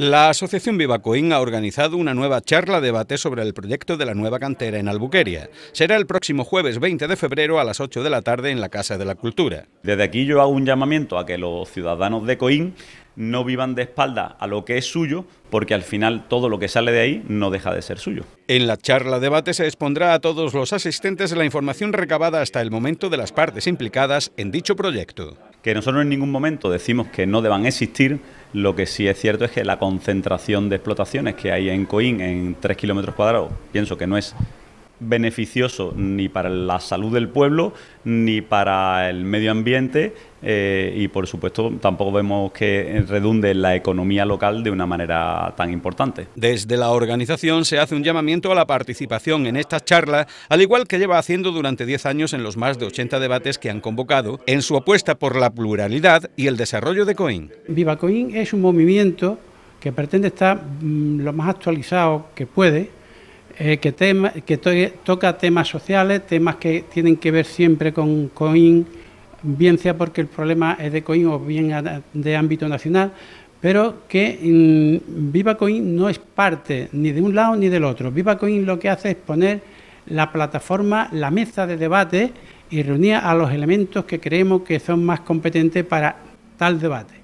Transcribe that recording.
La Asociación Vivacoín ha organizado una nueva charla debate sobre el proyecto de la nueva cantera en Albuquería. Será el próximo jueves 20 de febrero a las 8 de la tarde en la Casa de la Cultura. Desde aquí yo hago un llamamiento a que los ciudadanos de Coín no vivan de espalda a lo que es suyo, porque al final todo lo que sale de ahí no deja de ser suyo. En la charla debate se expondrá a todos los asistentes la información recabada hasta el momento de las partes implicadas en dicho proyecto. Que nosotros en ningún momento decimos que no deban existir lo que sí es cierto es que la concentración de explotaciones que hay en Coín en 3 kilómetros cuadrados, pienso que no es beneficioso ni para la salud del pueblo ni para el medio ambiente eh, y por supuesto tampoco vemos que redunde en la economía local de una manera tan importante. Desde la organización se hace un llamamiento a la participación en estas charlas, al igual que lleva haciendo durante 10 años en los más de 80 debates que han convocado, en su apuesta por la pluralidad y el desarrollo de COIN. Viva COIN es un movimiento que pretende estar mm, lo más actualizado que puede eh, que, toca temas sociales, temas que tienen que ver siempre con COIN, bien sea porque el problema es de COIN o bien de ámbito nacional, pero que mm, Viva COIN no es parte ni de un lado ni del otro. Viva COIN lo que hace es poner la plataforma, la mesa de debate y reunir a los elementos que creemos que son más competentes para tal debate.